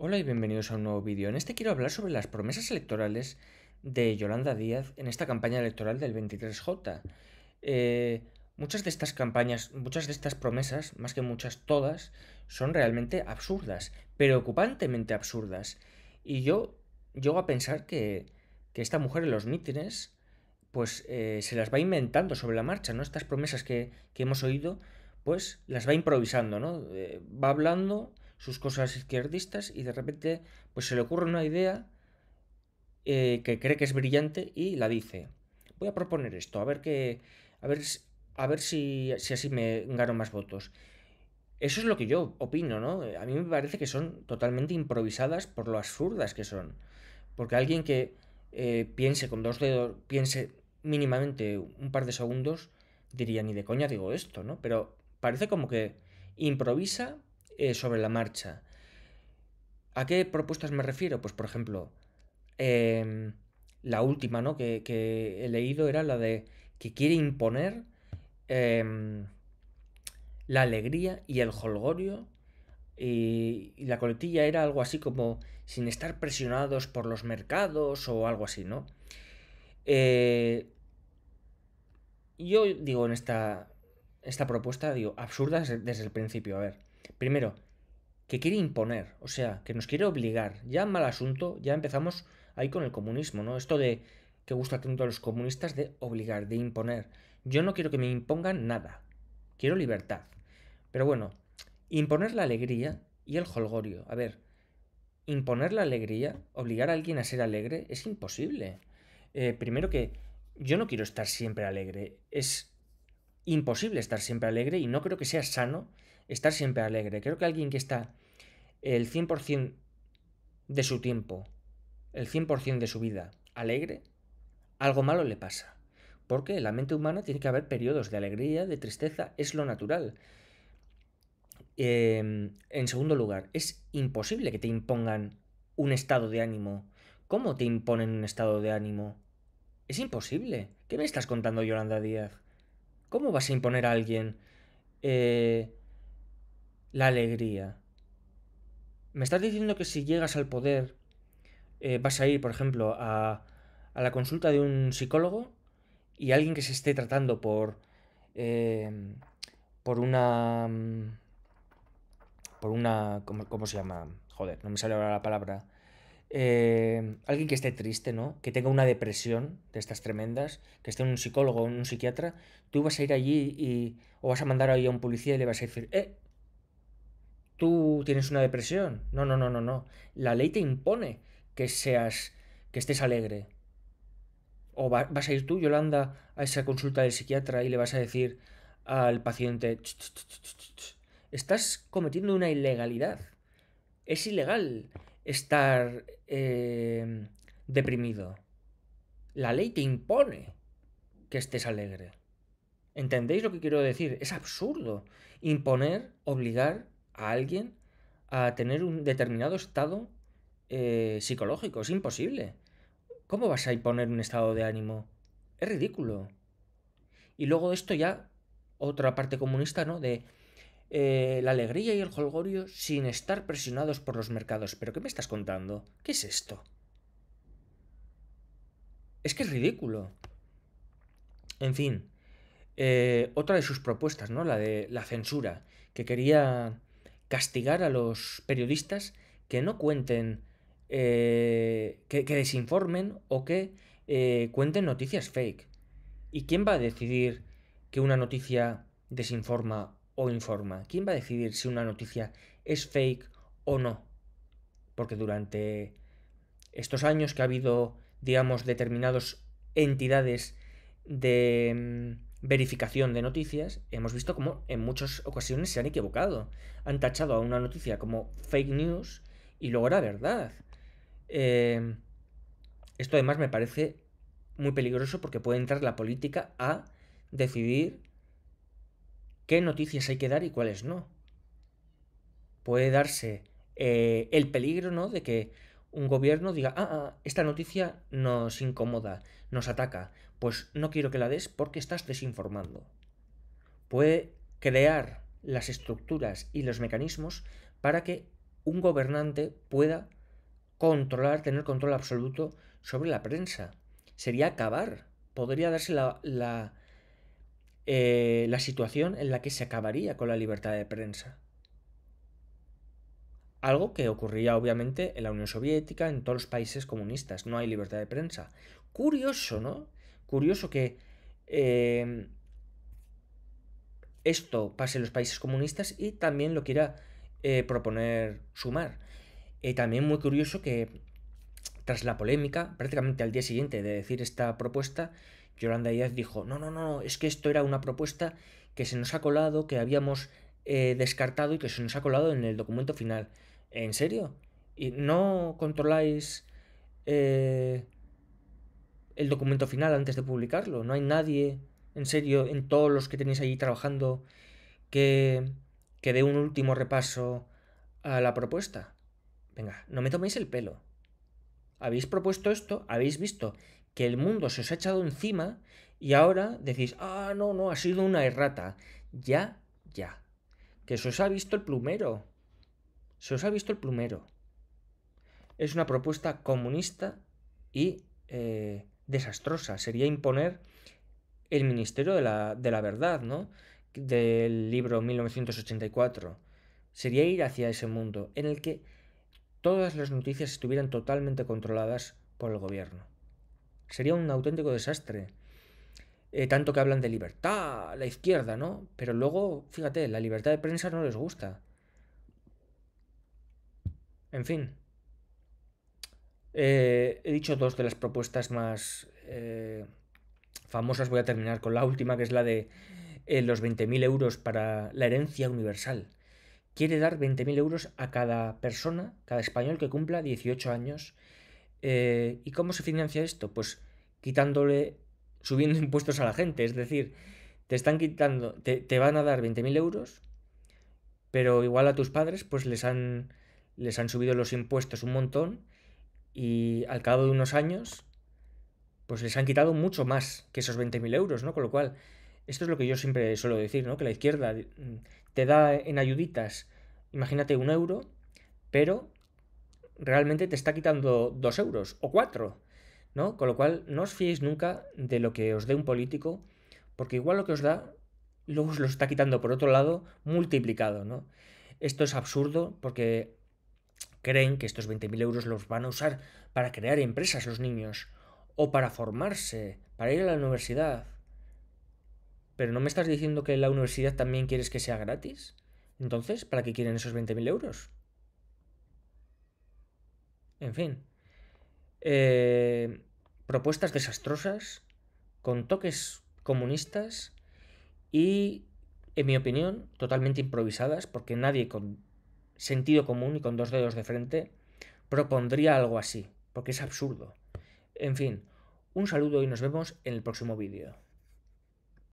Hola y bienvenidos a un nuevo vídeo. En este quiero hablar sobre las promesas electorales de Yolanda Díaz en esta campaña electoral del 23J. Eh, muchas de estas campañas, muchas de estas promesas, más que muchas, todas, son realmente absurdas, preocupantemente absurdas. Y yo llego a pensar que, que esta mujer en los mítines, pues eh, se las va inventando sobre la marcha, ¿no? Estas promesas que, que hemos oído, pues las va improvisando, ¿no? Eh, va hablando sus cosas izquierdistas y de repente pues se le ocurre una idea eh, que cree que es brillante y la dice. Voy a proponer esto, a ver qué a ver, a ver si, si así me gano más votos. Eso es lo que yo opino, ¿no? A mí me parece que son totalmente improvisadas por lo absurdas que son. Porque alguien que eh, piense con dos dedos, piense mínimamente un par de segundos, diría ni de coña digo esto, ¿no? Pero parece como que improvisa eh, sobre la marcha. ¿A qué propuestas me refiero? Pues por ejemplo, em, la última ¿no? que, he leído era la de que quiere imponer em, la alegría y el holgorio. Y, la coletilla era algo así como sin estar presionados por los mercados o algo así, ¿no? Eh, yo digo en esta, esta propuesta, digo, absurda desde el principio, a ver. Primero, que quiere imponer, o sea, que nos quiere obligar. Ya mal asunto, ya empezamos ahí con el comunismo, ¿no? Esto de que gusta tanto a los comunistas de obligar, de imponer. Yo no quiero que me impongan nada. Quiero libertad. Pero bueno, imponer la alegría y el holgorio. A ver, imponer la alegría, obligar a alguien a ser alegre, es imposible. Eh, primero que yo no quiero estar siempre alegre. Es imposible estar siempre alegre y no creo que sea sano estar siempre alegre. Creo que alguien que está el 100% de su tiempo, el 100% de su vida alegre, algo malo le pasa. Porque la mente humana tiene que haber periodos de alegría, de tristeza, es lo natural. Em, en segundo lugar, es imposible que te impongan un estado de ánimo. ¿Cómo te imponen un estado de ánimo? Es imposible. ¿Qué me estás contando, Yolanda Díaz? ¿Cómo vas a imponer a alguien eh, la alegría. ¿Me estás diciendo que si llegas al poder eh, vas a ir, por ejemplo, a, a, la consulta de un psicólogo y alguien que se esté tratando por, em, por una... Mm, por una... ¿cómo, se llama? Joder, no me sale ahora la palabra. Em, alguien que esté triste, ¿no? Que tenga una depresión de estas tremendas, que esté en un psicólogo o un psiquiatra, tú vas a ir allí y, o vas a mandar ahí a un policía y le vas a decir, eh, tú tienes una depresión. No, no, no, no, no. La ley te impone que seas, que estés alegre. O vas a ir tú, Yolanda, a esa consulta del psiquiatra y le vas a decir al paciente, estás cometiendo una ilegalidad. Es ilegal estar em, deprimido. La ley te impone que estés alegre. ¿Entendéis lo que quiero decir? Es absurdo imponer, obligar a alguien a tener un determinado estado eh, psicológico. Es imposible. ¿Cómo vas a imponer un estado de ánimo? Es ridículo. Y luego esto ya, otra parte comunista, ¿no? De eh, la alegría y el holgorio sin estar presionados por los mercados. ¿Pero qué me estás contando? ¿Qué es esto? Es que es ridículo. En fin, eh, otra de sus propuestas, ¿no? La de la censura, que quería castigar a los periodistas que no cuenten, eh, que, desinformen o que eh, cuenten noticias fake. ¿Y quién va a decidir que una noticia desinforma o informa? ¿Quién va a decidir si una noticia es fake o no? Porque durante estos años que ha habido, digamos, determinadas entidades de mm, verificación de noticias, hemos visto cómo en muchas ocasiones se han equivocado. Han tachado a una noticia como fake news y luego era verdad. Em, esto además me parece muy peligroso porque puede entrar la política a decidir qué noticias hay que dar y cuáles no. Puede darse eh, el peligro, ¿no? De que un gobierno diga, ah, ah, esta noticia nos incomoda, nos ataca, pues no quiero que la des porque estás desinformando. Puede crear las estructuras y los mecanismos para que un gobernante pueda controlar, tener control absoluto sobre la prensa. Sería acabar. Podría darse la, la eh, situación en la que se acabaría con la libertad de prensa. Algo que ocurría obviamente en la Unión Soviética, en todos los países comunistas. No hay libertad de prensa. Curioso, ¿no? curioso que em, esto pase en los países comunistas y también lo quiera eh, proponer sumar. Eh, también muy curioso que tras la polémica, prácticamente al día siguiente de decir esta propuesta, Yolanda Díaz dijo, no, no, no, es que esto era una propuesta que se nos ha colado, que habíamos eh, descartado y que se nos ha colado en el documento final. ¿En serio? ¿Y no controláis el documento final antes de publicarlo. No hay nadie, en serio, en todos los que tenéis allí trabajando, que, que dé un último repaso a la propuesta. Venga, no me toméis el pelo. Habéis propuesto esto, habéis visto que el mundo se os ha echado encima y ahora decís, ah, no, no, ha sido una errata. Ya, ya. Que se os ha visto el plumero. Se os ha visto el plumero. Es una propuesta comunista y eh, desastrosa. Sería imponer el Ministerio de la, de la Verdad, ¿no? Del libro 1984. Sería ir hacia ese mundo en el que todas las noticias estuvieran totalmente controladas por el gobierno. Sería un auténtico desastre. Eh, tanto que hablan de libertad, la izquierda, ¿no? Pero luego, fíjate, la libertad de prensa no les gusta. En fin, eh, he dicho dos de las propuestas más eh, famosas. Voy a terminar con la última, que es la de eh, los 20.000 euros para la herencia universal. Quiere dar 20.000 euros a cada persona, cada español que cumpla 18 años. ¿Y cómo se financia esto? Pues quitándole, subiendo impuestos a la gente. Es decir, te están quitando, te, van a dar 20.000 euros, pero igual a tus padres, pues les han, les han subido los impuestos un montón y al cabo de unos años, pues les han quitado mucho más que esos 20.000 euros, ¿no? Con lo cual, esto es lo que yo siempre suelo decir, ¿no? Que la izquierda mm, te da en ayuditas, imagínate, un euro, pero realmente te está quitando dos euros o cuatro, ¿no? Con lo cual, no os fiéis nunca de lo que os dé un político, porque igual lo que os da, luego os lo está quitando por otro lado multiplicado, ¿no? Esto es absurdo porque Creen que estos 20.000 euros los van a usar para crear empresas los niños, o para formarse, para ir a la universidad. Pero no me estás diciendo que la universidad también quieres que sea gratis. Entonces, ¿para qué quieren esos 20.000 euros? En fin. Eh, propuestas desastrosas, con toques comunistas y, en mi opinión, totalmente improvisadas, porque nadie con sentido común y con dos dedos de frente, propondría algo así, porque es absurdo. En fin, un saludo y nos vemos en el próximo vídeo.